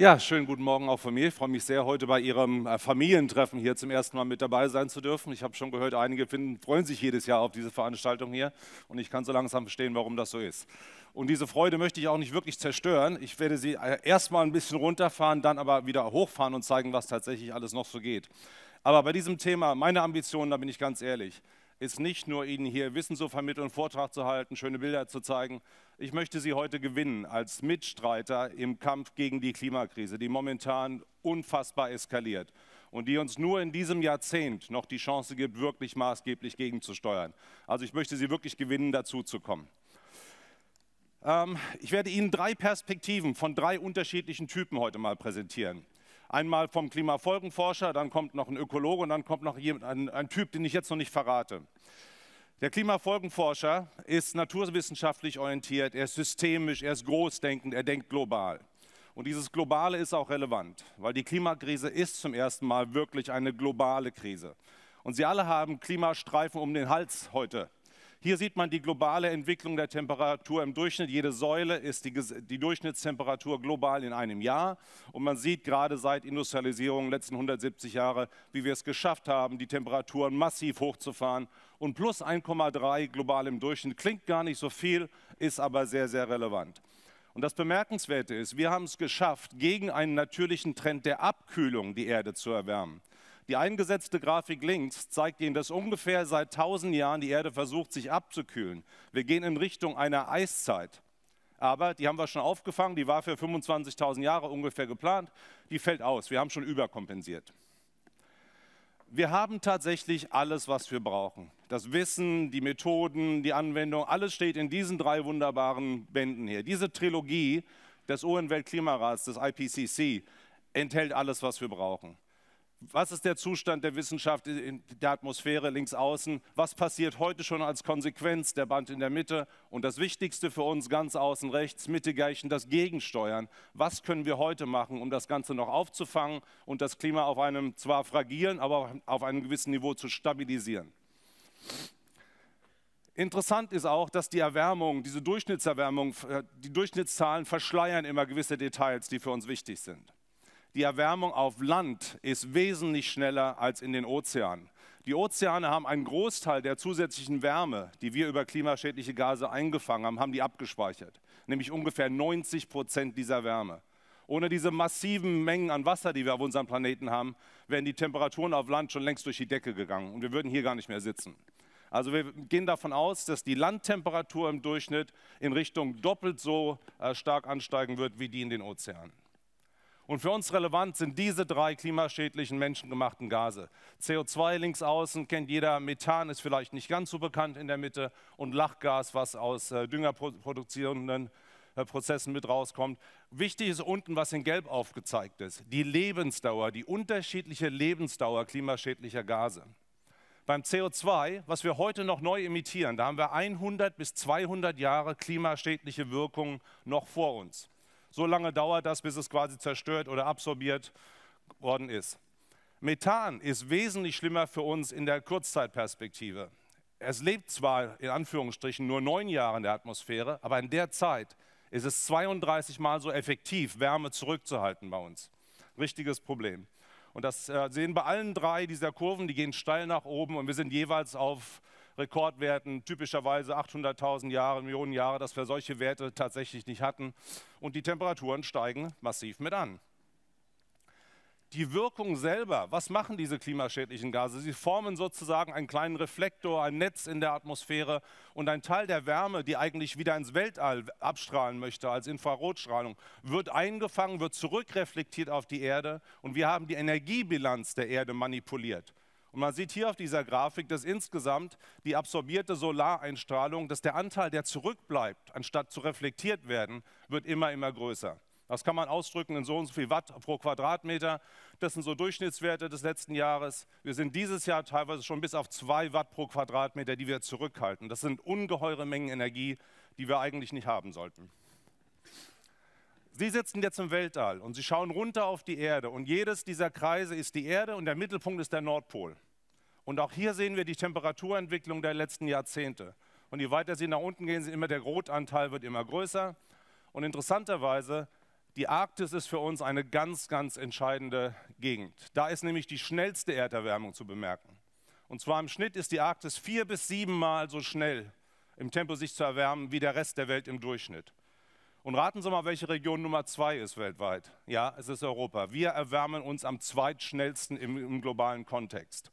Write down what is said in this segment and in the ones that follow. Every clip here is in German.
Ja, schönen guten Morgen auch von mir. Ich freue mich sehr, heute bei Ihrem äh, Familientreffen hier zum ersten Mal mit dabei sein zu dürfen. Ich habe schon gehört, einige finden, freuen sich jedes Jahr auf diese Veranstaltung hier und ich kann so langsam verstehen, warum das so ist. Und diese Freude möchte ich auch nicht wirklich zerstören. Ich werde sie äh, erstmal ein bisschen runterfahren, dann aber wieder hochfahren und zeigen, was tatsächlich alles noch so geht. Aber bei diesem Thema, meine Ambitionen, da bin ich ganz ehrlich, ist nicht nur Ihnen hier Wissen zu vermitteln, Vortrag zu halten, schöne Bilder zu zeigen. Ich möchte Sie heute gewinnen als Mitstreiter im Kampf gegen die Klimakrise, die momentan unfassbar eskaliert und die uns nur in diesem Jahrzehnt noch die Chance gibt, wirklich maßgeblich gegenzusteuern. Also ich möchte Sie wirklich gewinnen, dazu zu kommen. Ähm, ich werde Ihnen drei Perspektiven von drei unterschiedlichen Typen heute mal präsentieren. Einmal vom Klimafolgenforscher, dann kommt noch ein Ökologe und dann kommt noch jemand, ein, ein Typ, den ich jetzt noch nicht verrate. Der Klimafolgenforscher ist naturwissenschaftlich orientiert, er ist systemisch, er ist großdenkend, er denkt global. Und dieses Globale ist auch relevant, weil die Klimakrise ist zum ersten Mal wirklich eine globale Krise. Und Sie alle haben Klimastreifen um den Hals heute. Hier sieht man die globale Entwicklung der Temperatur im Durchschnitt. Jede Säule ist die, die Durchschnittstemperatur global in einem Jahr. Und man sieht gerade seit Industrialisierung letzten 170 Jahre, wie wir es geschafft haben, die Temperaturen massiv hochzufahren. Und plus 1,3 global im Durchschnitt klingt gar nicht so viel, ist aber sehr, sehr relevant. Und das Bemerkenswerte ist, wir haben es geschafft, gegen einen natürlichen Trend der Abkühlung die Erde zu erwärmen. Die eingesetzte Grafik links zeigt Ihnen, dass ungefähr seit 1000 Jahren die Erde versucht, sich abzukühlen. Wir gehen in Richtung einer Eiszeit. Aber die haben wir schon aufgefangen, die war für 25.000 Jahre ungefähr geplant. Die fällt aus, wir haben schon überkompensiert. Wir haben tatsächlich alles, was wir brauchen. Das Wissen, die Methoden, die Anwendung, alles steht in diesen drei wunderbaren Bänden hier. Diese Trilogie des UN-Weltklimarats, des IPCC, enthält alles, was wir brauchen. Was ist der Zustand der Wissenschaft in der Atmosphäre links außen? Was passiert heute schon als Konsequenz der Band in der Mitte? Und das Wichtigste für uns ganz außen rechts, Mitte Geichen, das Gegensteuern. Was können wir heute machen, um das Ganze noch aufzufangen und das Klima auf einem zwar fragilen, aber auf einem gewissen Niveau zu stabilisieren? Interessant ist auch, dass die Erwärmung, diese Durchschnittserwärmung, äh, die Durchschnittszahlen verschleiern immer gewisse Details, die für uns wichtig sind die Erwärmung auf Land ist wesentlich schneller als in den Ozeanen. Die Ozeane haben einen Großteil der zusätzlichen Wärme, die wir über klimaschädliche Gase eingefangen haben, haben die abgespeichert. Nämlich ungefähr 90 Prozent dieser Wärme. Ohne diese massiven Mengen an Wasser, die wir auf unserem Planeten haben, wären die Temperaturen auf Land schon längst durch die Decke gegangen und wir würden hier gar nicht mehr sitzen. Also wir gehen davon aus, dass die Landtemperatur im Durchschnitt in Richtung doppelt so äh, stark ansteigen wird wie die in den Ozeanen. Und für uns relevant sind diese drei klimaschädlichen menschengemachten Gase. CO2 links außen kennt jeder, Methan ist vielleicht nicht ganz so bekannt in der Mitte und Lachgas, was aus äh, düngerproduzierenden äh, Prozessen mit rauskommt. Wichtig ist unten, was in Gelb aufgezeigt ist, die Lebensdauer, die unterschiedliche Lebensdauer klimaschädlicher Gase. Beim CO2, was wir heute noch neu emittieren, da haben wir 100 bis 200 Jahre klimaschädliche Wirkungen noch vor uns. So lange dauert das, bis es quasi zerstört oder absorbiert worden ist. Methan ist wesentlich schlimmer für uns in der Kurzzeitperspektive. Es lebt zwar in Anführungsstrichen nur neun Jahre in der Atmosphäre, aber in der Zeit ist es 32 Mal so effektiv, Wärme zurückzuhalten bei uns. Richtiges Problem. Und das äh, sehen wir bei allen drei dieser Kurven, die gehen steil nach oben und wir sind jeweils auf Rekordwerten, typischerweise 800.000 Jahre, Millionen Jahre, dass wir solche Werte tatsächlich nicht hatten. Und die Temperaturen steigen massiv mit an. Die Wirkung selber, was machen diese klimaschädlichen Gase? Sie formen sozusagen einen kleinen Reflektor, ein Netz in der Atmosphäre und ein Teil der Wärme, die eigentlich wieder ins Weltall abstrahlen möchte als Infrarotstrahlung, wird eingefangen, wird zurückreflektiert auf die Erde und wir haben die Energiebilanz der Erde manipuliert. Und man sieht hier auf dieser Grafik, dass insgesamt die absorbierte Solareinstrahlung, dass der Anteil, der zurückbleibt, anstatt zu reflektiert werden, wird immer, immer größer. Das kann man ausdrücken in so und so viel Watt pro Quadratmeter. Das sind so Durchschnittswerte des letzten Jahres. Wir sind dieses Jahr teilweise schon bis auf zwei Watt pro Quadratmeter, die wir zurückhalten. Das sind ungeheure Mengen Energie, die wir eigentlich nicht haben sollten. Sie sitzen jetzt im Weltall und Sie schauen runter auf die Erde und jedes dieser Kreise ist die Erde und der Mittelpunkt ist der Nordpol. Und auch hier sehen wir die Temperaturentwicklung der letzten Jahrzehnte. Und je weiter Sie nach unten gehen, immer der Rotanteil wird immer größer. Und interessanterweise, die Arktis ist für uns eine ganz, ganz entscheidende Gegend. Da ist nämlich die schnellste Erderwärmung zu bemerken. Und zwar im Schnitt ist die Arktis vier bis siebenmal so schnell im Tempo sich zu erwärmen wie der Rest der Welt im Durchschnitt. Und raten Sie mal, welche Region Nummer zwei ist weltweit. Ja, es ist Europa. Wir erwärmen uns am zweitschnellsten im, im globalen Kontext.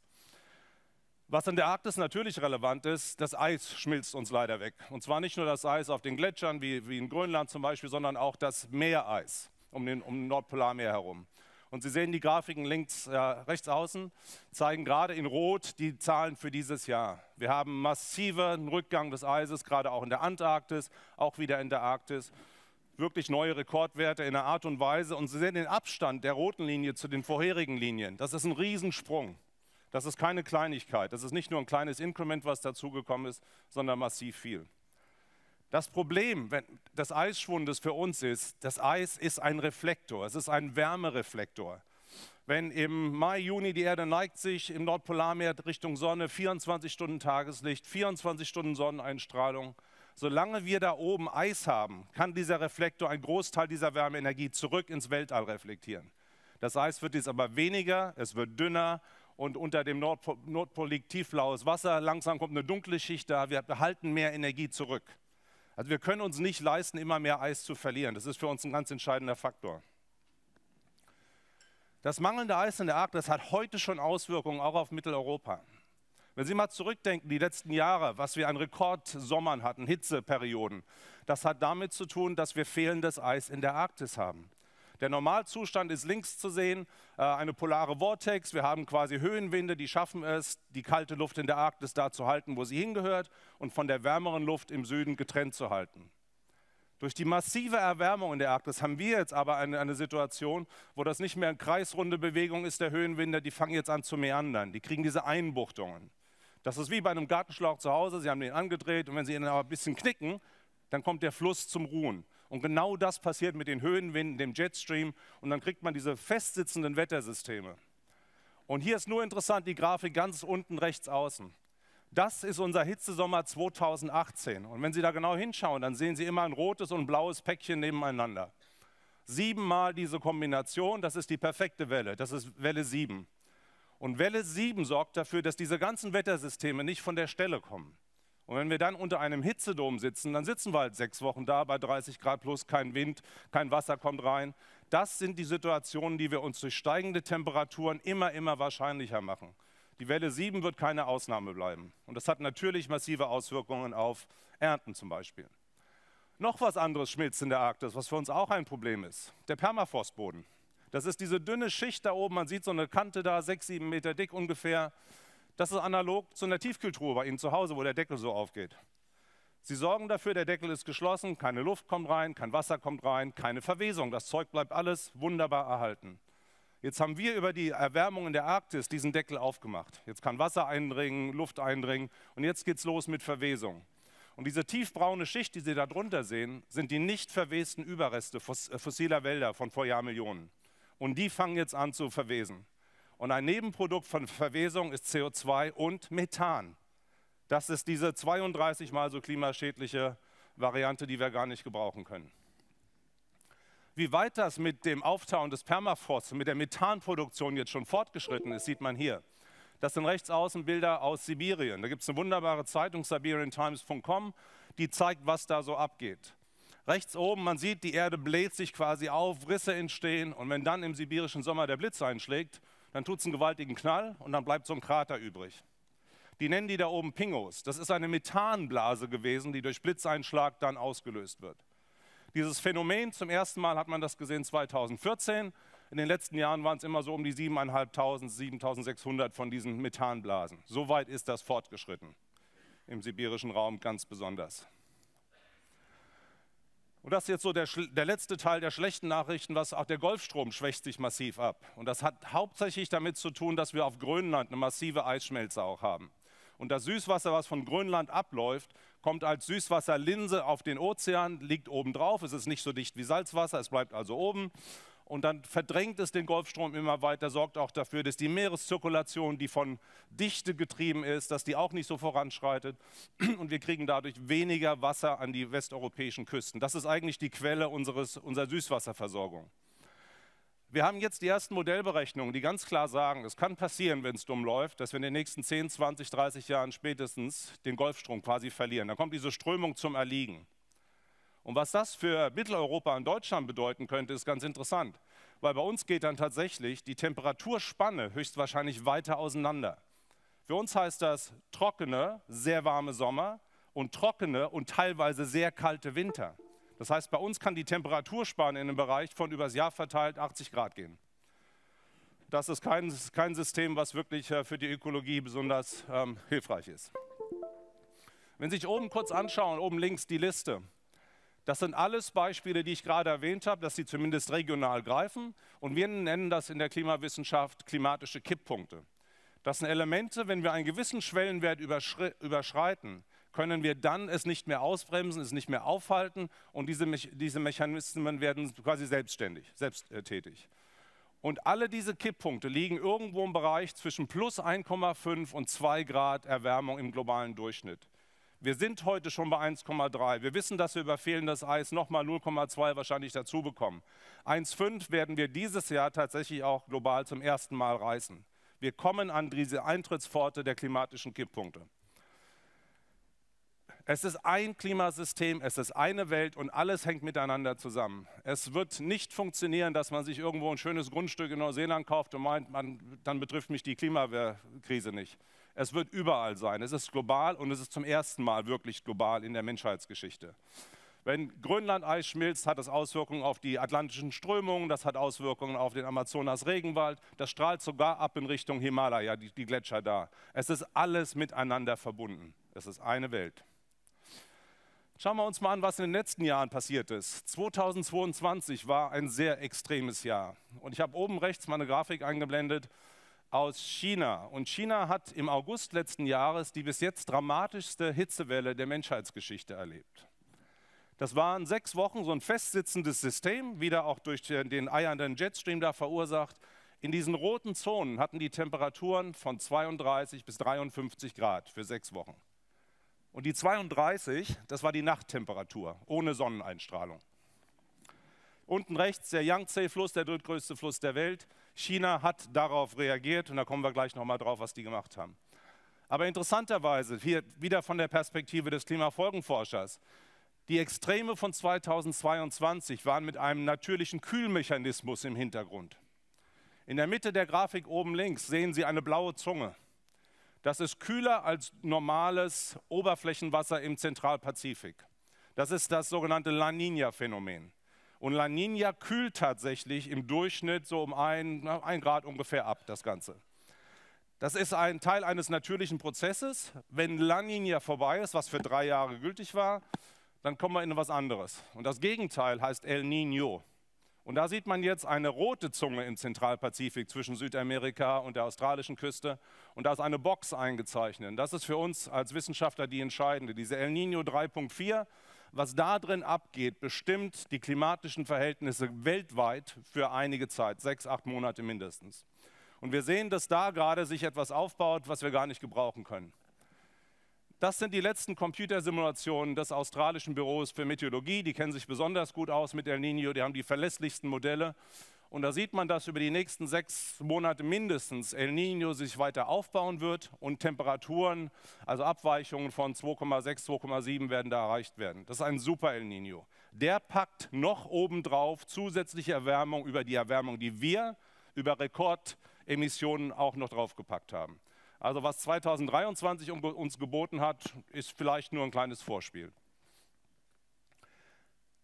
Was in der Arktis natürlich relevant ist, das Eis schmilzt uns leider weg. Und zwar nicht nur das Eis auf den Gletschern, wie, wie in Grönland zum Beispiel, sondern auch das Meereis um den um Nordpolarmeer herum. Und Sie sehen die Grafiken links, äh, rechts außen, zeigen gerade in Rot die Zahlen für dieses Jahr. Wir haben massiven Rückgang des Eises, gerade auch in der Antarktis, auch wieder in der Arktis wirklich neue Rekordwerte in einer Art und Weise. Und Sie sehen den Abstand der roten Linie zu den vorherigen Linien. Das ist ein Riesensprung. Das ist keine Kleinigkeit. Das ist nicht nur ein kleines Inkrement, was dazugekommen ist, sondern massiv viel. Das Problem des Eisschwundes für uns ist, das Eis ist ein Reflektor, es ist ein Wärmereflektor. Wenn im Mai, Juni die Erde neigt sich im Nordpolarmeer Richtung Sonne, 24 Stunden Tageslicht, 24 Stunden Sonneneinstrahlung, Solange wir da oben Eis haben, kann dieser Reflektor einen Großteil dieser Wärmeenergie zurück ins Weltall reflektieren. Das Eis wird jetzt aber weniger, es wird dünner und unter dem Nordpol, Nordpol liegt tiefblaues Wasser. Langsam kommt eine dunkle Schicht da, wir behalten mehr Energie zurück. Also wir können uns nicht leisten, immer mehr Eis zu verlieren. Das ist für uns ein ganz entscheidender Faktor. Das mangelnde Eis in der Arktis hat heute schon Auswirkungen auch auf Mitteleuropa. Wenn Sie mal zurückdenken, die letzten Jahre, was wir an Rekordsommern hatten, Hitzeperioden, das hat damit zu tun, dass wir fehlendes Eis in der Arktis haben. Der Normalzustand ist links zu sehen, äh, eine polare Vortex. Wir haben quasi Höhenwinde, die schaffen es, die kalte Luft in der Arktis da zu halten, wo sie hingehört, und von der wärmeren Luft im Süden getrennt zu halten. Durch die massive Erwärmung in der Arktis haben wir jetzt aber eine, eine Situation, wo das nicht mehr eine kreisrunde Bewegung ist der Höhenwinde, die fangen jetzt an zu meandern, die kriegen diese Einbuchtungen. Das ist wie bei einem Gartenschlauch zu Hause. Sie haben den angedreht und wenn Sie ihn aber ein bisschen knicken, dann kommt der Fluss zum Ruhen. Und genau das passiert mit den Höhenwinden, dem Jetstream und dann kriegt man diese festsitzenden Wettersysteme. Und hier ist nur interessant die Grafik ganz unten rechts außen. Das ist unser Hitzesommer 2018. Und wenn Sie da genau hinschauen, dann sehen Sie immer ein rotes und ein blaues Päckchen nebeneinander. Siebenmal diese Kombination, das ist die perfekte Welle, das ist Welle sieben. Und Welle 7 sorgt dafür, dass diese ganzen Wettersysteme nicht von der Stelle kommen. Und wenn wir dann unter einem Hitzedom sitzen, dann sitzen wir halt sechs Wochen da bei 30 Grad plus, kein Wind, kein Wasser kommt rein. Das sind die Situationen, die wir uns durch steigende Temperaturen immer, immer wahrscheinlicher machen. Die Welle 7 wird keine Ausnahme bleiben. Und das hat natürlich massive Auswirkungen auf Ernten zum Beispiel. Noch was anderes schmilzt in der Arktis, was für uns auch ein Problem ist, der Permafrostboden. Das ist diese dünne Schicht da oben, man sieht so eine Kante da, sechs, sieben Meter dick ungefähr. Das ist analog zu einer Tiefkühltruhe bei Ihnen zu Hause, wo der Deckel so aufgeht. Sie sorgen dafür, der Deckel ist geschlossen, keine Luft kommt rein, kein Wasser kommt rein, keine Verwesung. Das Zeug bleibt alles wunderbar erhalten. Jetzt haben wir über die Erwärmung in der Arktis diesen Deckel aufgemacht. Jetzt kann Wasser eindringen, Luft eindringen und jetzt geht es los mit Verwesung. Und diese tiefbraune Schicht, die Sie da drunter sehen, sind die nicht verwesten Überreste äh, fossiler Wälder von vor Jahrmillionen. Und die fangen jetzt an zu verwesen. Und ein Nebenprodukt von Verwesung ist CO2 und Methan. Das ist diese 32 mal so klimaschädliche Variante, die wir gar nicht gebrauchen können. Wie weit das mit dem Auftauen des Permafrosts, mit der Methanproduktion jetzt schon fortgeschritten ist, sieht man hier. Das sind rechts außen Bilder aus Sibirien. Da gibt es eine wunderbare Zeitung, siberiantimes.com, die zeigt, was da so abgeht. Rechts oben, man sieht, die Erde bläht sich quasi auf, Risse entstehen und wenn dann im sibirischen Sommer der Blitz einschlägt, dann tut es einen gewaltigen Knall und dann bleibt so ein Krater übrig. Die nennen die da oben Pingos. Das ist eine Methanblase gewesen, die durch Blitzeinschlag dann ausgelöst wird. Dieses Phänomen, zum ersten Mal hat man das gesehen 2014. In den letzten Jahren waren es immer so um die 7.500, 7.600 von diesen Methanblasen. So weit ist das fortgeschritten. Im sibirischen Raum ganz besonders. Und das ist jetzt so der, der letzte Teil der schlechten Nachrichten, was auch der Golfstrom schwächt sich massiv ab. Und das hat hauptsächlich damit zu tun, dass wir auf Grönland eine massive Eisschmelze auch haben. Und das Süßwasser, was von Grönland abläuft, kommt als Süßwasserlinse auf den Ozean, liegt oben drauf. Es ist nicht so dicht wie Salzwasser, es bleibt also oben und dann verdrängt es den Golfstrom immer weiter, sorgt auch dafür, dass die Meereszirkulation, die von Dichte getrieben ist, dass die auch nicht so voranschreitet und wir kriegen dadurch weniger Wasser an die westeuropäischen Küsten. Das ist eigentlich die Quelle unseres, unserer Süßwasserversorgung. Wir haben jetzt die ersten Modellberechnungen, die ganz klar sagen, es kann passieren, wenn es dumm läuft, dass wir in den nächsten 10, 20, 30 Jahren spätestens den Golfstrom quasi verlieren. Dann kommt diese Strömung zum Erliegen. Und was das für Mitteleuropa und Deutschland bedeuten könnte, ist ganz interessant, weil bei uns geht dann tatsächlich die Temperaturspanne höchstwahrscheinlich weiter auseinander. Für uns heißt das trockene, sehr warme Sommer und trockene und teilweise sehr kalte Winter. Das heißt, bei uns kann die Temperaturspanne in dem Bereich von übers Jahr verteilt 80 Grad gehen. Das ist kein, kein System, was wirklich äh, für die Ökologie besonders ähm, hilfreich ist. Wenn Sie sich oben kurz anschauen, oben links die Liste, das sind alles Beispiele, die ich gerade erwähnt habe, dass sie zumindest regional greifen. Und wir nennen das in der Klimawissenschaft klimatische Kipppunkte. Das sind Elemente, wenn wir einen gewissen Schwellenwert überschreiten, können wir dann es nicht mehr ausbremsen, es nicht mehr aufhalten und diese, Me diese Mechanismen werden quasi selbstständig, selbsttätig. Äh, und alle diese Kipppunkte liegen irgendwo im Bereich zwischen plus 1,5 und 2 Grad Erwärmung im globalen Durchschnitt. Wir sind heute schon bei 1,3. Wir wissen, dass wir über fehlendes Eis nochmal 0,2 wahrscheinlich dazu bekommen. 1,5 werden wir dieses Jahr tatsächlich auch global zum ersten Mal reißen. Wir kommen an diese Eintrittspforte der klimatischen Kipppunkte. Es ist ein Klimasystem, es ist eine Welt und alles hängt miteinander zusammen. Es wird nicht funktionieren, dass man sich irgendwo ein schönes Grundstück in Neuseeland kauft und meint, man, dann betrifft mich die Klimakrise nicht. Es wird überall sein. Es ist global und es ist zum ersten Mal wirklich global in der Menschheitsgeschichte. Wenn Grönlandeis schmilzt, hat das Auswirkungen auf die atlantischen Strömungen, das hat Auswirkungen auf den Amazonas-Regenwald, das strahlt sogar ab in Richtung Himalaya, die, die Gletscher da. Es ist alles miteinander verbunden. Es ist eine Welt. Schauen wir uns mal an, was in den letzten Jahren passiert ist. 2022 war ein sehr extremes Jahr. Und ich habe oben rechts meine Grafik eingeblendet aus China. Und China hat im August letzten Jahres die bis jetzt dramatischste Hitzewelle der Menschheitsgeschichte erlebt. Das waren sechs Wochen so ein festsitzendes System, wieder auch durch den eiernden Jetstream da verursacht. In diesen roten Zonen hatten die Temperaturen von 32 bis 53 Grad für sechs Wochen. Und die 32, das war die Nachttemperatur ohne Sonneneinstrahlung. Unten rechts der Yangtze-Fluss, der drittgrößte Fluss der Welt. China hat darauf reagiert und da kommen wir gleich nochmal drauf, was die gemacht haben. Aber interessanterweise, hier wieder von der Perspektive des Klimafolgenforschers, die Extreme von 2022 waren mit einem natürlichen Kühlmechanismus im Hintergrund. In der Mitte der Grafik oben links sehen Sie eine blaue Zunge. Das ist kühler als normales Oberflächenwasser im Zentralpazifik. Das ist das sogenannte La Nina-Phänomen. Und La Nina kühlt tatsächlich im Durchschnitt so um ein, ein Grad ungefähr ab, das Ganze. Das ist ein Teil eines natürlichen Prozesses. Wenn La Nina vorbei ist, was für drei Jahre gültig war, dann kommen wir in etwas anderes. Und das Gegenteil heißt El Niño. Und da sieht man jetzt eine rote Zunge im Zentralpazifik zwischen Südamerika und der australischen Küste. Und da ist eine Box eingezeichnet. Das ist für uns als Wissenschaftler die entscheidende. Diese El Nino 3.4 was da drin abgeht, bestimmt die klimatischen Verhältnisse weltweit für einige Zeit, sechs, acht Monate mindestens. Und wir sehen, dass da gerade sich etwas aufbaut, was wir gar nicht gebrauchen können. Das sind die letzten Computersimulationen des australischen Büros für Meteorologie. Die kennen sich besonders gut aus mit El Nino, die haben die verlässlichsten Modelle. Und da sieht man, dass über die nächsten sechs Monate mindestens El Nino sich weiter aufbauen wird und Temperaturen, also Abweichungen von 2,6, 2,7 werden da erreicht werden. Das ist ein super El Nino. Der packt noch obendrauf zusätzliche Erwärmung über die Erwärmung, die wir über Rekordemissionen auch noch draufgepackt haben. Also was 2023 uns geboten hat, ist vielleicht nur ein kleines Vorspiel.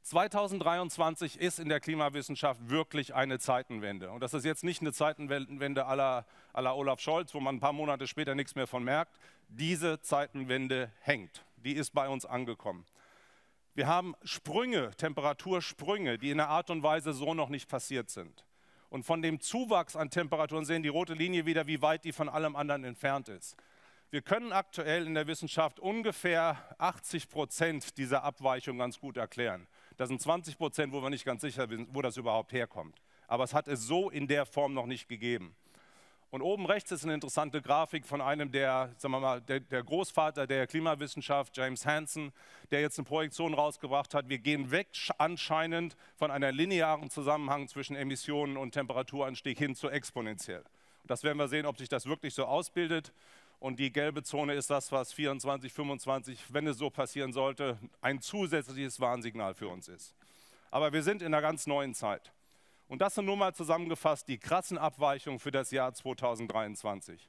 2023 ist in der Klimawissenschaft wirklich eine Zeitenwende. Und das ist jetzt nicht eine Zeitenwende aller Olaf Scholz, wo man ein paar Monate später nichts mehr von merkt. Diese Zeitenwende hängt. Die ist bei uns angekommen. Wir haben Sprünge, Temperatursprünge, die in einer Art und Weise so noch nicht passiert sind. Und von dem Zuwachs an Temperaturen sehen die rote Linie wieder, wie weit die von allem anderen entfernt ist. Wir können aktuell in der Wissenschaft ungefähr 80 Prozent dieser Abweichung ganz gut erklären. Da sind 20 Prozent, wo wir nicht ganz sicher sind, wo das überhaupt herkommt. Aber es hat es so in der Form noch nicht gegeben. Und oben rechts ist eine interessante Grafik von einem der, sagen wir mal, der, der, Großvater der Klimawissenschaft, James Hansen, der jetzt eine Projektion rausgebracht hat. Wir gehen weg anscheinend von einem linearen Zusammenhang zwischen Emissionen und Temperaturanstieg hin zu exponentiell. Das werden wir sehen, ob sich das wirklich so ausbildet. Und die gelbe Zone ist das, was 24, 25, wenn es so passieren sollte, ein zusätzliches Warnsignal für uns ist. Aber wir sind in einer ganz neuen Zeit. Und das sind nur mal zusammengefasst die krassen Abweichungen für das Jahr 2023.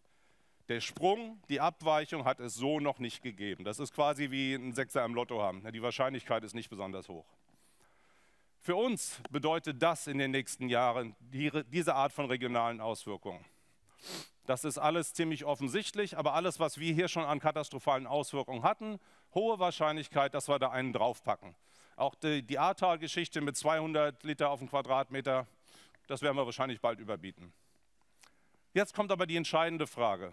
Der Sprung, die Abweichung hat es so noch nicht gegeben. Das ist quasi wie ein Sechser im Lotto haben. Die Wahrscheinlichkeit ist nicht besonders hoch. Für uns bedeutet das in den nächsten Jahren diese Art von regionalen Auswirkungen. Das ist alles ziemlich offensichtlich, aber alles, was wir hier schon an katastrophalen Auswirkungen hatten, hohe Wahrscheinlichkeit, dass wir da einen draufpacken. Auch die, die Ahrtal-Geschichte mit 200 Liter auf den Quadratmeter, das werden wir wahrscheinlich bald überbieten. Jetzt kommt aber die entscheidende Frage.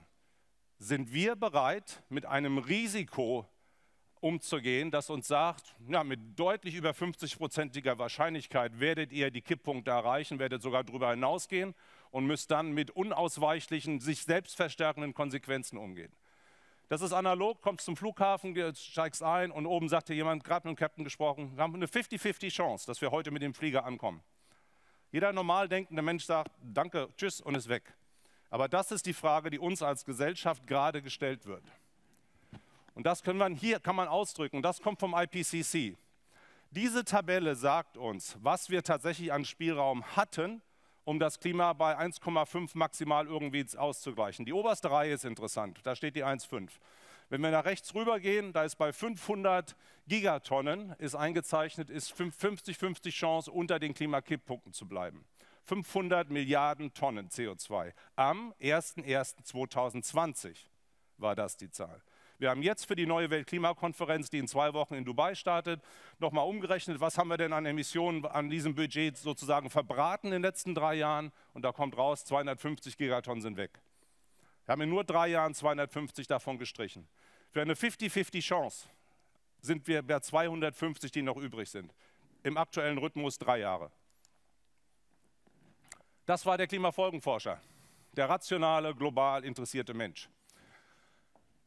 Sind wir bereit, mit einem Risiko umzugehen, das uns sagt, ja, mit deutlich über 50-prozentiger Wahrscheinlichkeit werdet ihr die Kipppunkte erreichen, werdet sogar darüber hinausgehen und müsst dann mit unausweichlichen, sich selbst verstärkenden Konsequenzen umgehen. Das ist analog, kommst zum Flughafen, steigst ein und oben sagt dir jemand, gerade mit dem Captain gesprochen, wir haben eine 50-50 Chance, dass wir heute mit dem Flieger ankommen. Jeder normal denkende Mensch sagt, danke, tschüss und ist weg. Aber das ist die Frage, die uns als Gesellschaft gerade gestellt wird. Und das kann man hier kann man ausdrücken, das kommt vom IPCC. Diese Tabelle sagt uns, was wir tatsächlich an Spielraum hatten um das Klima bei 1,5 maximal irgendwie auszugleichen. Die oberste Reihe ist interessant, da steht die 1,5. Wenn wir nach rechts rüber gehen, da ist bei 500 Gigatonnen ist eingezeichnet, ist 50-50 Chance, unter den Klimakipppunkten zu bleiben. 500 Milliarden Tonnen CO2. Am 01.01.2020 war das die Zahl. Wir haben jetzt für die neue Weltklimakonferenz, die in zwei Wochen in Dubai startet, nochmal umgerechnet, was haben wir denn an Emissionen an diesem Budget sozusagen verbraten in den letzten drei Jahren. Und da kommt raus, 250 Gigatonnen sind weg. Wir haben in nur drei Jahren 250 davon gestrichen. Für eine 50-50 Chance sind wir bei 250, die noch übrig sind. Im aktuellen Rhythmus drei Jahre. Das war der Klimafolgenforscher, der rationale, global interessierte Mensch.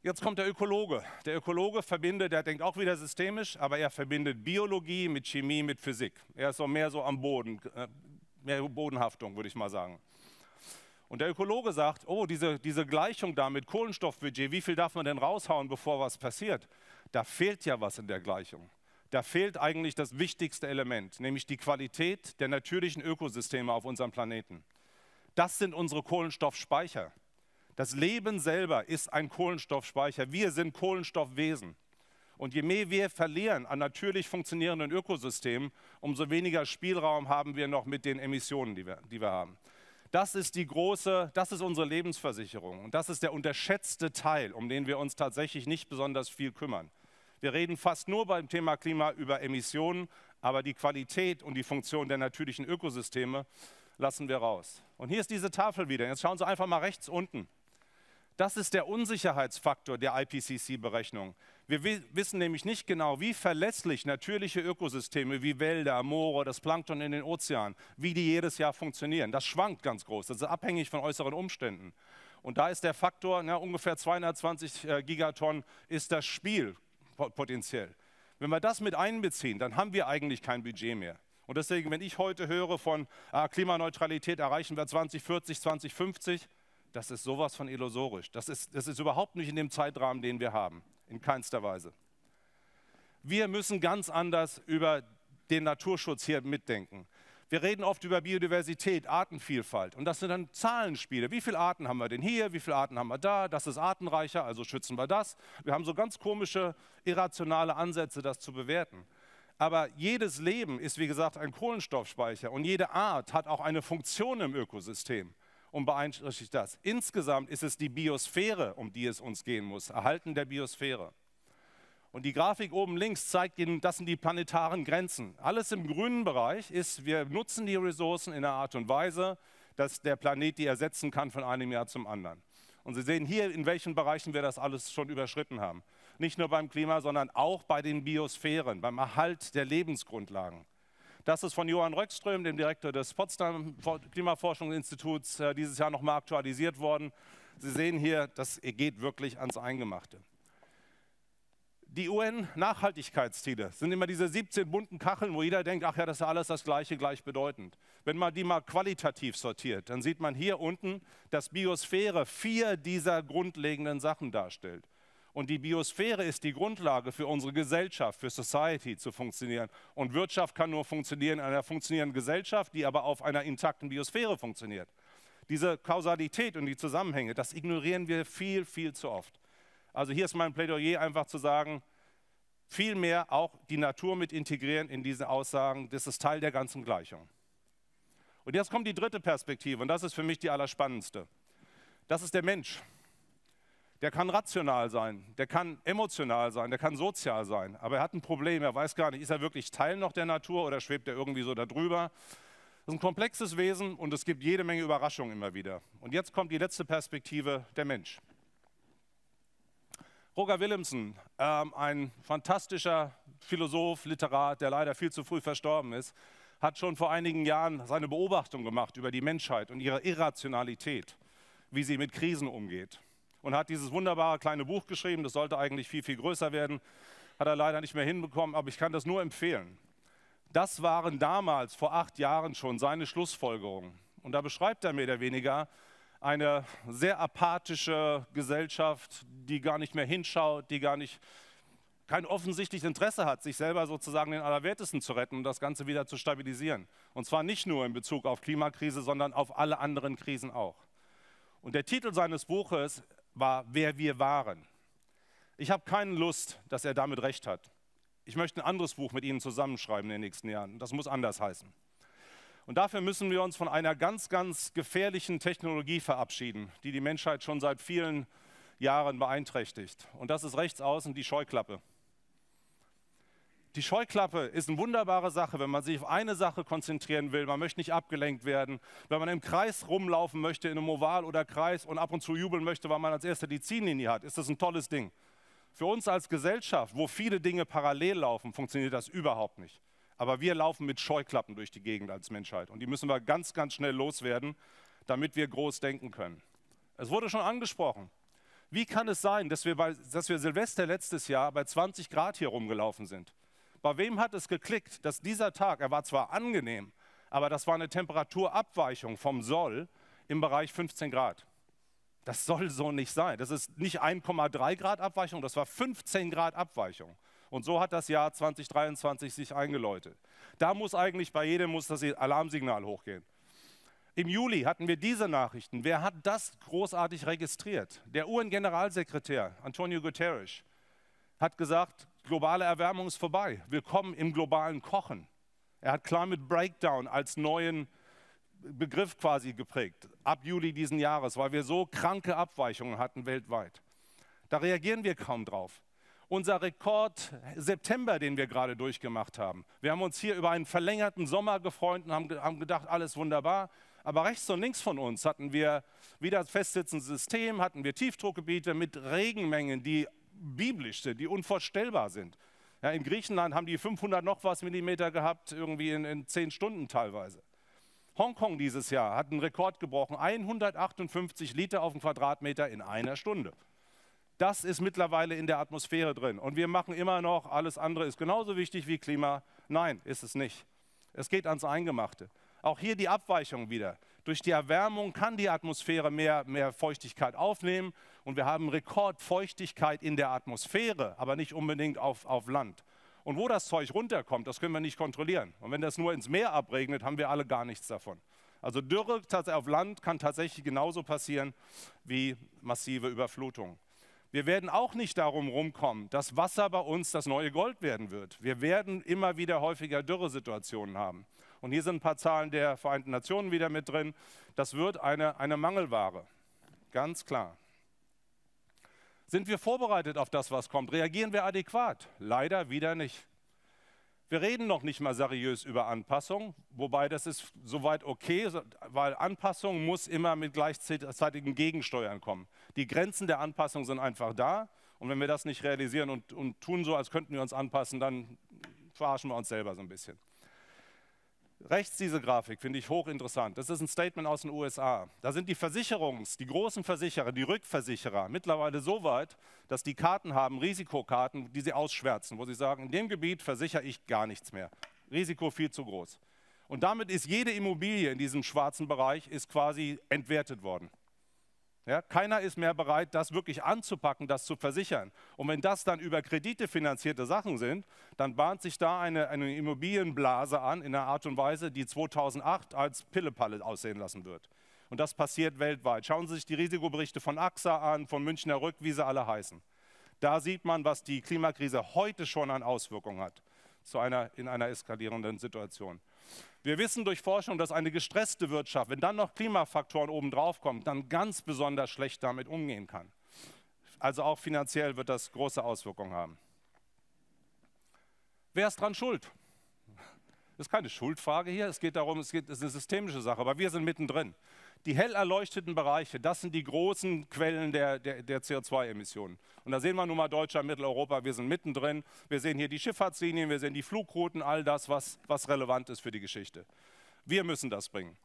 Jetzt kommt der Ökologe. Der Ökologe verbindet, der denkt auch wieder systemisch, aber er verbindet Biologie mit Chemie, mit Physik. Er ist so mehr so am Boden, äh, mehr Bodenhaftung, würde ich mal sagen. Und der Ökologe sagt, oh, diese, diese Gleichung da mit Kohlenstoffbudget, wie viel darf man denn raushauen, bevor was passiert? Da fehlt ja was in der Gleichung. Da fehlt eigentlich das wichtigste Element, nämlich die Qualität der natürlichen Ökosysteme auf unserem Planeten. Das sind unsere Kohlenstoffspeicher. Das Leben selber ist ein Kohlenstoffspeicher. Wir sind Kohlenstoffwesen. Und je mehr wir verlieren an natürlich funktionierenden Ökosystemen, umso weniger Spielraum haben wir noch mit den Emissionen, die wir, die wir haben. Das ist die große, das ist unsere Lebensversicherung und das ist der unterschätzte Teil, um den wir uns tatsächlich nicht besonders viel kümmern. Wir reden fast nur beim Thema Klima über Emissionen, aber die Qualität und die Funktion der natürlichen Ökosysteme lassen wir raus. Und hier ist diese Tafel wieder. Jetzt schauen Sie einfach mal rechts unten. Das ist der Unsicherheitsfaktor der IPCC-Berechnung. Wir wissen nämlich nicht genau, wie verlässlich natürliche Ökosysteme wie Wälder, Moore, das Plankton in den Ozeanen, wie die jedes Jahr funktionieren. Das schwankt ganz groß, das ist abhängig von äußeren Umständen. Und da ist der Faktor, na, ungefähr 220 äh, Gigatonnen ist das Spiel potenziell. Wenn wir das mit einbeziehen, dann haben wir eigentlich kein Budget mehr. Und deswegen, wenn ich heute höre von ah, Klimaneutralität erreichen wir 2040, 2050, das ist sowas von illusorisch. Das ist, das ist überhaupt nicht in dem Zeitrahmen, den wir haben, in keinster Weise. Wir müssen ganz anders über den Naturschutz hier mitdenken. Wir reden oft über Biodiversität, Artenvielfalt und das sind dann Zahlenspiele. Wie viele Arten haben wir denn hier? Wie viele Arten haben wir da? Das ist artenreicher, also schützen wir das. Wir haben so ganz komische, irrationale Ansätze, das zu bewerten. Aber jedes Leben ist, wie gesagt, ein Kohlenstoffspeicher und jede Art hat auch eine Funktion im Ökosystem und beeinträchtigt das. Insgesamt ist es die Biosphäre, um die es uns gehen muss, Erhalten der Biosphäre. Und die Grafik oben links zeigt Ihnen, das sind die planetaren Grenzen. Alles im grünen Bereich ist, wir nutzen die Ressourcen in einer Art und Weise, dass der Planet die ersetzen kann von einem Jahr zum anderen. Und Sie sehen hier, in welchen Bereichen wir das alles schon überschritten haben. Nicht nur beim Klima, sondern auch bei den Biosphären, beim Erhalt der Lebensgrundlagen. Das ist von Johann Röckström, dem Direktor des Potsdam Klimaforschungsinstituts, äh, dieses Jahr nochmal aktualisiert worden. Sie sehen hier, das geht wirklich ans Eingemachte. Die UN-Nachhaltigkeitsziele sind immer diese 17 bunten Kacheln, wo jeder denkt, ach ja, das ist alles das Gleiche, gleichbedeutend. Wenn man die mal qualitativ sortiert, dann sieht man hier unten, dass Biosphäre vier dieser grundlegenden Sachen darstellt. Und die Biosphäre ist die Grundlage für unsere Gesellschaft, für Society zu funktionieren. Und Wirtschaft kann nur funktionieren in einer funktionierenden Gesellschaft, die aber auf einer intakten Biosphäre funktioniert. Diese Kausalität und die Zusammenhänge, das ignorieren wir viel, viel zu oft. Also hier ist mein Plädoyer einfach zu sagen, vielmehr auch die Natur mit integrieren in diese Aussagen, das ist Teil der ganzen Gleichung. Und jetzt kommt die dritte Perspektive und das ist für mich die allerspannendste. Das ist der Mensch der kann rational sein, der kann emotional sein, der kann sozial sein, aber er hat ein Problem, er weiß gar nicht, ist er wirklich Teil noch der Natur oder schwebt er irgendwie so darüber? Das ist ein komplexes Wesen und es gibt jede Menge Überraschungen immer wieder. Und jetzt kommt die letzte Perspektive, der Mensch. Roger Willemsen, ähm, ein fantastischer Philosoph, Literat, der leider viel zu früh verstorben ist, hat schon vor einigen Jahren seine Beobachtung gemacht über die Menschheit und ihre Irrationalität, wie sie mit Krisen umgeht und hat dieses wunderbare kleine Buch geschrieben. Das sollte eigentlich viel, viel größer werden. Hat er leider nicht mehr hinbekommen, aber ich kann das nur empfehlen. Das waren damals, vor acht Jahren schon, seine Schlussfolgerungen. Und da beschreibt er mehr oder weniger eine sehr apathische Gesellschaft, die gar nicht mehr hinschaut, die gar nicht kein offensichtliches Interesse hat, sich selber sozusagen den Allerwertesten zu retten und das Ganze wieder zu stabilisieren. Und zwar nicht nur in Bezug auf Klimakrise, sondern auf alle anderen Krisen auch. Und der Titel seines Buches war, wer wir waren. Ich habe keine Lust, dass er damit recht hat. Ich möchte ein anderes Buch mit Ihnen zusammenschreiben in den nächsten Jahren. Das muss anders heißen. Und dafür müssen wir uns von einer ganz, ganz gefährlichen Technologie verabschieden, die die Menschheit schon seit vielen Jahren beeinträchtigt. Und das ist rechts außen die Scheuklappe. Die Scheuklappe ist eine wunderbare Sache, wenn man sich auf eine Sache konzentrieren will. Man möchte nicht abgelenkt werden. Wenn man im Kreis rumlaufen möchte, in einem Oval oder Kreis und ab und zu jubeln möchte, weil man als Erster die Ziellinie hat, ist das ein tolles Ding. Für uns als Gesellschaft, wo viele Dinge parallel laufen, funktioniert das überhaupt nicht. Aber wir laufen mit Scheuklappen durch die Gegend als Menschheit. Und die müssen wir ganz, ganz schnell loswerden, damit wir groß denken können. Es wurde schon angesprochen. Wie kann es sein, dass wir, bei, dass wir Silvester letztes Jahr bei 20 Grad hier rumgelaufen sind? Bei wem hat es geklickt, dass dieser Tag, er war zwar angenehm, aber das war eine Temperaturabweichung vom Soll im Bereich 15 Grad. Das soll so nicht sein. Das ist nicht 1,3 Grad Abweichung, das war 15 Grad Abweichung. Und so hat das Jahr 2023 sich eingeläutet. Da muss eigentlich bei jedem muss das Alarmsignal hochgehen. Im Juli hatten wir diese Nachrichten. Wer hat das großartig registriert? Der UN-Generalsekretär Antonio Guterres hat gesagt, globale Erwärmung ist vorbei. Willkommen im globalen Kochen. Er hat Climate Breakdown als neuen Begriff quasi geprägt, ab Juli diesen Jahres, weil wir so kranke Abweichungen hatten weltweit. Da reagieren wir kaum drauf. Unser Rekord September, den wir gerade durchgemacht haben. Wir haben uns hier über einen verlängerten Sommer gefreut und haben, haben gedacht, alles wunderbar. Aber rechts und links von uns hatten wir wieder festsitzendes System, hatten wir Tiefdruckgebiete mit Regenmengen, die biblische, die unvorstellbar sind. Ja, in Griechenland haben die 500 noch was Millimeter gehabt, irgendwie in, in 10 Stunden teilweise. Hongkong dieses Jahr hat einen Rekord gebrochen, 158 Liter auf den Quadratmeter in einer Stunde. Das ist mittlerweile in der Atmosphäre drin. Und wir machen immer noch, alles andere ist genauso wichtig wie Klima. Nein, ist es nicht. Es geht ans Eingemachte. Auch hier die Abweichung wieder. Durch die Erwärmung kann die Atmosphäre mehr, mehr Feuchtigkeit aufnehmen und wir haben Rekordfeuchtigkeit in der Atmosphäre, aber nicht unbedingt auf, auf Land. Und wo das Zeug runterkommt, das können wir nicht kontrollieren. Und wenn das nur ins Meer abregnet, haben wir alle gar nichts davon. Also Dürre auf Land kann tatsächlich genauso passieren wie massive Überflutung. Wir werden auch nicht darum rumkommen, dass Wasser bei uns das neue Gold werden wird. Wir werden immer wieder häufiger Dürresituationen haben. Und hier sind ein paar Zahlen der Vereinten Nationen wieder mit drin. Das wird eine, eine Mangelware, ganz klar. Sind wir vorbereitet auf das, was kommt? Reagieren wir adäquat? Leider wieder nicht. Wir reden noch nicht mal seriös über Anpassung, wobei das ist soweit okay, weil Anpassung muss immer mit gleichzeitigen Gegensteuern kommen. Die Grenzen der Anpassung sind einfach da und wenn wir das nicht realisieren und, und tun so, als könnten wir uns anpassen, dann verarschen wir uns selber so ein bisschen. Rechts diese Grafik finde ich hochinteressant. Das ist ein Statement aus den USA. Da sind die Versicherungs, die großen Versicherer, die Rückversicherer mittlerweile so weit, dass die Karten haben, Risikokarten, die sie ausschwärzen, wo sie sagen, in dem Gebiet versichere ich gar nichts mehr. Risiko viel zu groß. Und damit ist jede Immobilie in diesem schwarzen Bereich ist quasi entwertet worden. Ja, keiner ist mehr bereit, das wirklich anzupacken, das zu versichern. Und wenn das dann über Kredite finanzierte Sachen sind, dann bahnt sich da eine, eine Immobilienblase an in einer Art und Weise, die 2008 als Pillepalle aussehen lassen wird. Und das passiert weltweit. Schauen Sie sich die Risikoberichte von AXA an, von Münchner Rück, wie sie alle heißen. Da sieht man, was die Klimakrise heute schon an Auswirkungen hat zu einer, in einer eskalierenden Situation. Wir wissen durch Forschung, dass eine gestresste Wirtschaft, wenn dann noch Klimafaktoren obendrauf kommen, dann ganz besonders schlecht damit umgehen kann. Also auch finanziell wird das große Auswirkungen haben. Wer ist dran schuld? Das ist keine Schuldfrage hier, es geht darum, es, geht, es ist eine systemische Sache, aber wir sind mittendrin. Die hell erleuchteten Bereiche, das sind die großen Quellen der, der, der CO2-Emissionen. Und da sehen wir nun mal Deutschland, Mitteleuropa, wir sind mittendrin. Wir sehen hier die Schifffahrtslinien, wir sehen die Flugrouten, all das, was, was relevant ist für die Geschichte. Wir müssen das bringen.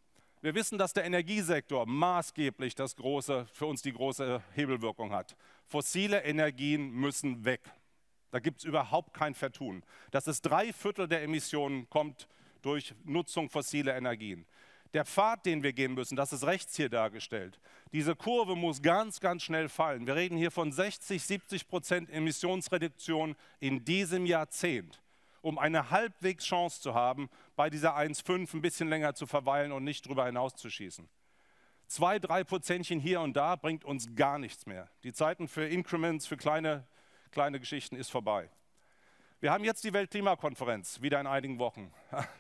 Wir wissen, dass der Energiesektor maßgeblich das große, für uns die große Hebelwirkung hat. Fossile Energien müssen weg. Da gibt es überhaupt kein Vertun. Dass es drei Viertel der Emissionen kommt durch Nutzung fossiler Energien. Der Pfad, den wir gehen müssen, das ist rechts hier dargestellt. Diese Kurve muss ganz, ganz schnell fallen. Wir reden hier von 60, 70 Prozent Emissionsreduktion in diesem Jahrzehnt, um eine halbwegs Chance zu haben, bei dieser 1,5 ein bisschen länger zu verweilen und nicht drüber hinauszuschießen. Zwei, drei Prozentchen hier und da bringt uns gar nichts mehr. Die Zeiten für Increments, für kleine, kleine Geschichten ist vorbei. Wir haben jetzt die Weltklimakonferenz, wieder in einigen Wochen.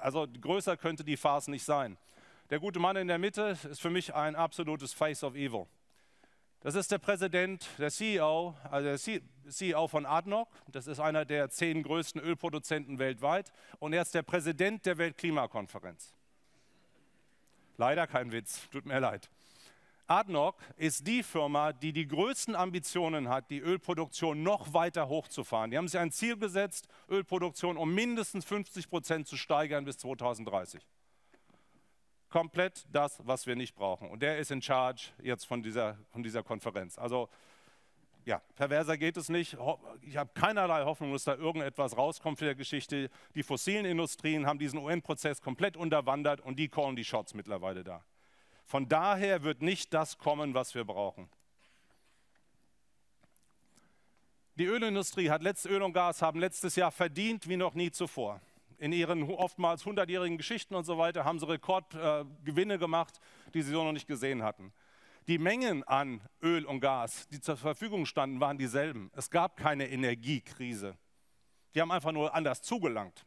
Also größer könnte die Farce nicht sein. Der gute Mann in der Mitte ist für mich ein absolutes Face of Evil. Das ist der Präsident, der CEO, also der CEO von ADNOC. Das ist einer der zehn größten Ölproduzenten weltweit. Und er ist der Präsident der Weltklimakonferenz. Leider kein Witz, tut mir leid. ADNOC ist die Firma, die die größten Ambitionen hat, die Ölproduktion noch weiter hochzufahren. Die haben sich ein Ziel gesetzt, Ölproduktion um mindestens 50 Prozent zu steigern bis 2030. Komplett das, was wir nicht brauchen. Und der ist in Charge jetzt von dieser, von dieser Konferenz. Also ja, perverser geht es nicht. Ich habe keinerlei Hoffnung, dass da irgendetwas rauskommt für der Geschichte. Die fossilen Industrien haben diesen UN-Prozess komplett unterwandert und die callen die Shots mittlerweile da. Von daher wird nicht das kommen, was wir brauchen. Die Ölindustrie hat letztes Öl und Gas haben letztes Jahr verdient wie noch nie zuvor. In ihren oftmals hundertjährigen Geschichten und so weiter haben sie Rekordgewinne äh, gemacht, die sie so noch nicht gesehen hatten. Die Mengen an Öl und Gas, die zur Verfügung standen, waren dieselben. Es gab keine Energiekrise. Die haben einfach nur anders zugelangt.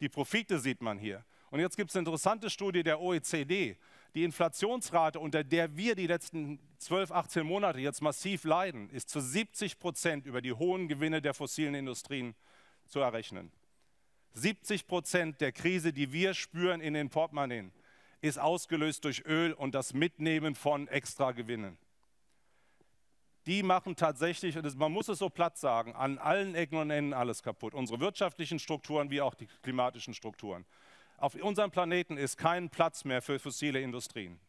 Die Profite sieht man hier. Und jetzt gibt es eine interessante Studie der OECD, die Inflationsrate, unter der wir die letzten 12, 18 Monate jetzt massiv leiden, ist zu 70 Prozent über die hohen Gewinne der fossilen Industrien zu errechnen. 70 Prozent der Krise, die wir spüren in den Portemonnaien, ist ausgelöst durch Öl und das Mitnehmen von Extragewinnen. Die machen tatsächlich, und man muss es so platt sagen, an allen Ecken und Enden alles kaputt. Unsere wirtschaftlichen Strukturen wie auch die klimatischen Strukturen. Auf unserem Planeten ist kein Platz mehr für fossile Industrien.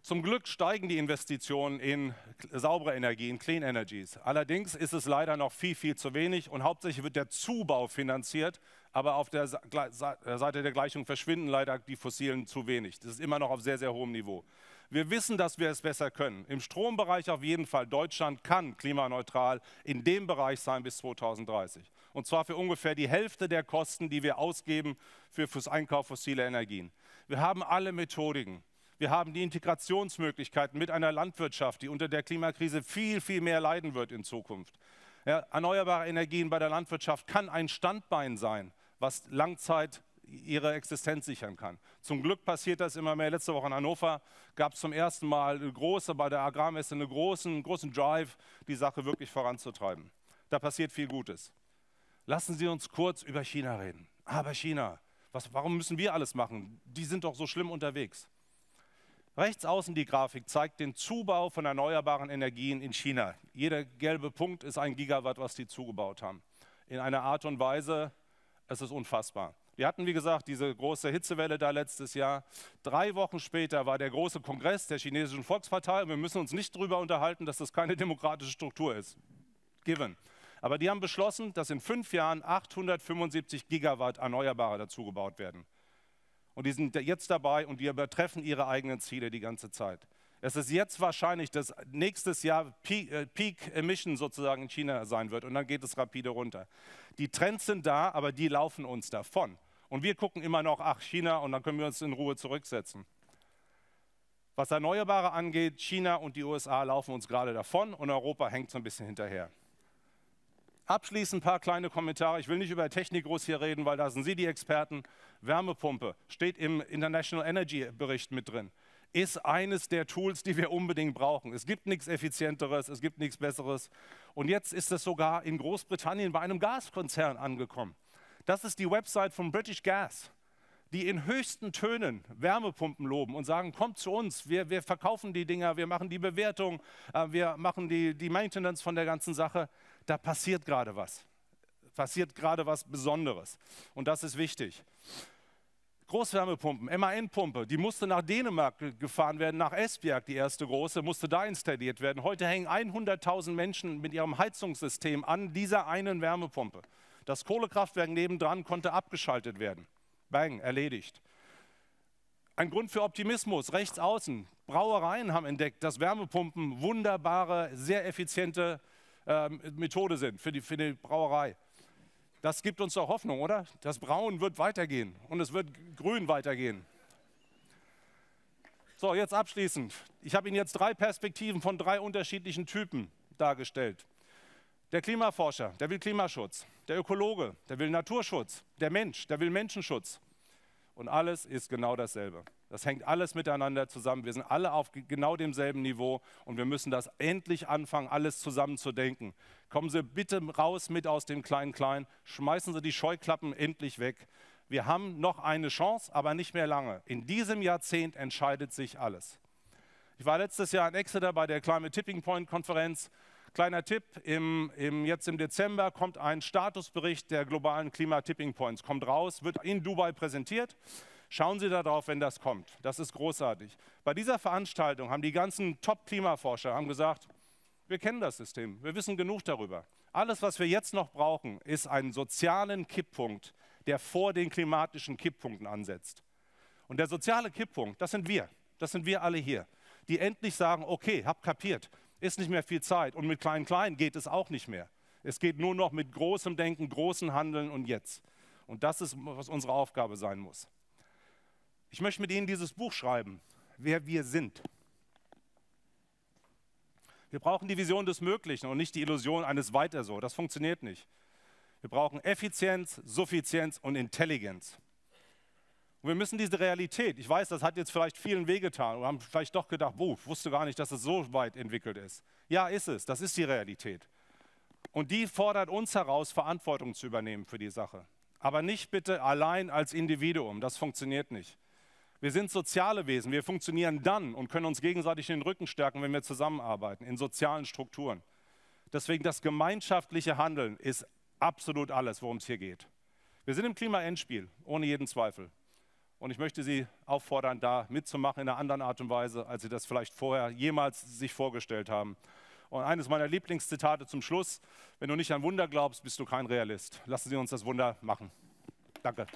Zum Glück steigen die Investitionen in saubere Energien, Clean Energies. Allerdings ist es leider noch viel, viel zu wenig und hauptsächlich wird der Zubau finanziert, aber auf der Seite der Gleichung verschwinden leider die fossilen zu wenig. Das ist immer noch auf sehr, sehr hohem Niveau. Wir wissen, dass wir es besser können. Im Strombereich auf jeden Fall. Deutschland kann klimaneutral in dem Bereich sein bis 2030. Und zwar für ungefähr die Hälfte der Kosten, die wir ausgeben für das Einkauf fossiler Energien. Wir haben alle Methodiken. Wir haben die Integrationsmöglichkeiten mit einer Landwirtschaft, die unter der Klimakrise viel, viel mehr leiden wird in Zukunft. Ja, erneuerbare Energien bei der Landwirtschaft kann ein Standbein sein, was Langzeit ihre Existenz sichern kann. Zum Glück passiert das immer mehr. Letzte Woche in Hannover gab es zum ersten Mal eine große, bei der Agrarmesse einen großen, großen Drive, die Sache wirklich voranzutreiben. Da passiert viel Gutes. Lassen Sie uns kurz über China reden. Aber China, was, warum müssen wir alles machen? Die sind doch so schlimm unterwegs. Rechts außen die Grafik zeigt den Zubau von erneuerbaren Energien in China. Jeder gelbe Punkt ist ein Gigawatt, was die zugebaut haben. In einer Art und Weise, es ist unfassbar. Wir hatten, wie gesagt, diese große Hitzewelle da letztes Jahr. Drei Wochen später war der große Kongress der chinesischen Volkspartei wir müssen uns nicht darüber unterhalten, dass das keine demokratische Struktur ist. Given. Aber die haben beschlossen, dass in fünf Jahren 875 Gigawatt Erneuerbare dazugebaut werden. Und die sind jetzt dabei und die übertreffen ihre eigenen Ziele die ganze Zeit. Es ist jetzt wahrscheinlich, dass nächstes Jahr äh, Peak Emission sozusagen in China sein wird und dann geht es rapide runter. Die Trends sind da, aber die laufen uns davon. Und wir gucken immer noch, ach China, und dann können wir uns in Ruhe zurücksetzen. Was Erneuerbare angeht, China und die USA laufen uns gerade davon und Europa hängt so ein bisschen hinterher. Abschließend ein paar kleine Kommentare. Ich will nicht über Technik groß hier reden, weil da sind Sie die Experten. Wärmepumpe steht im International Energy Bericht mit drin. Ist eines der Tools, die wir unbedingt brauchen. Es gibt nichts Effizienteres, es gibt nichts Besseres. Und jetzt ist es sogar in Großbritannien bei einem Gaskonzern angekommen. Das ist die Website von British Gas, die in höchsten Tönen Wärmepumpen loben und sagen, kommt zu uns, wir, wir verkaufen die Dinger, wir machen die Bewertung, äh, wir machen die, die Maintenance von der ganzen Sache. Da passiert gerade was. Passiert gerade was Besonderes. Und das ist wichtig. Großwärmepumpen, MAN-Pumpe, die musste nach Dänemark gefahren werden, nach Esbjerg, die erste große, musste da installiert werden. Heute hängen 100.000 Menschen mit ihrem Heizungssystem an dieser einen Wärmepumpe. Das Kohlekraftwerk nebendran konnte abgeschaltet werden. Bang, erledigt. Ein Grund für Optimismus, rechts außen. Brauereien haben entdeckt, dass Wärmepumpen wunderbare, sehr effiziente äh, Methode sind für die, für die Brauerei. Das gibt uns doch Hoffnung, oder? Das Brauen wird weitergehen und es wird grün weitergehen. So, jetzt abschließend. Ich habe Ihnen jetzt drei Perspektiven von drei unterschiedlichen Typen dargestellt. Der Klimaforscher, der will Klimaschutz. Der Ökologe, der will Naturschutz. Der Mensch, der will Menschenschutz. Und alles ist genau dasselbe. Das hängt alles miteinander zusammen. Wir sind alle auf genau demselben Niveau und wir müssen das endlich anfangen, alles zusammen zu denken. Kommen Sie bitte raus mit aus dem Klein-Klein. Schmeißen Sie die Scheuklappen endlich weg. Wir haben noch eine Chance, aber nicht mehr lange. In diesem Jahrzehnt entscheidet sich alles. Ich war letztes Jahr in Exeter bei der Climate Tipping Point Konferenz Kleiner Tipp, im, im, jetzt im Dezember kommt ein Statusbericht der globalen Klima-Tipping Points, kommt raus, wird in Dubai präsentiert. Schauen Sie darauf, wenn das kommt. Das ist großartig. Bei dieser Veranstaltung haben die ganzen Top-Klimaforscher gesagt, wir kennen das System, wir wissen genug darüber. Alles, was wir jetzt noch brauchen, ist einen sozialen Kipppunkt, der vor den klimatischen Kipppunkten ansetzt. Und der soziale Kipppunkt, das sind wir. Das sind wir alle hier, die endlich sagen, okay, hab kapiert, ist nicht mehr viel Zeit. Und mit Klein-Klein geht es auch nicht mehr. Es geht nur noch mit großem Denken, großem Handeln und jetzt. Und das ist, was unsere Aufgabe sein muss. Ich möchte mit Ihnen dieses Buch schreiben, wer wir sind. Wir brauchen die Vision des Möglichen und nicht die Illusion eines Weiter so. Das funktioniert nicht. Wir brauchen Effizienz, Suffizienz und Intelligenz. Und wir müssen diese Realität, ich weiß, das hat jetzt vielleicht vielen wehgetan oder haben vielleicht doch gedacht, boah, wusste gar nicht, dass es so weit entwickelt ist. Ja, ist es, das ist die Realität. Und die fordert uns heraus, Verantwortung zu übernehmen für die Sache. Aber nicht bitte allein als Individuum, das funktioniert nicht. Wir sind soziale Wesen, wir funktionieren dann und können uns gegenseitig den Rücken stärken, wenn wir zusammenarbeiten, in sozialen Strukturen. Deswegen das gemeinschaftliche Handeln ist absolut alles, worum es hier geht. Wir sind im Klima-Endspiel, ohne jeden Zweifel. Und ich möchte Sie auffordern, da mitzumachen in einer anderen Art und Weise, als Sie das vielleicht vorher jemals sich vorgestellt haben. Und eines meiner Lieblingszitate zum Schluss, wenn du nicht an Wunder glaubst, bist du kein Realist. Lassen Sie uns das Wunder machen. Danke.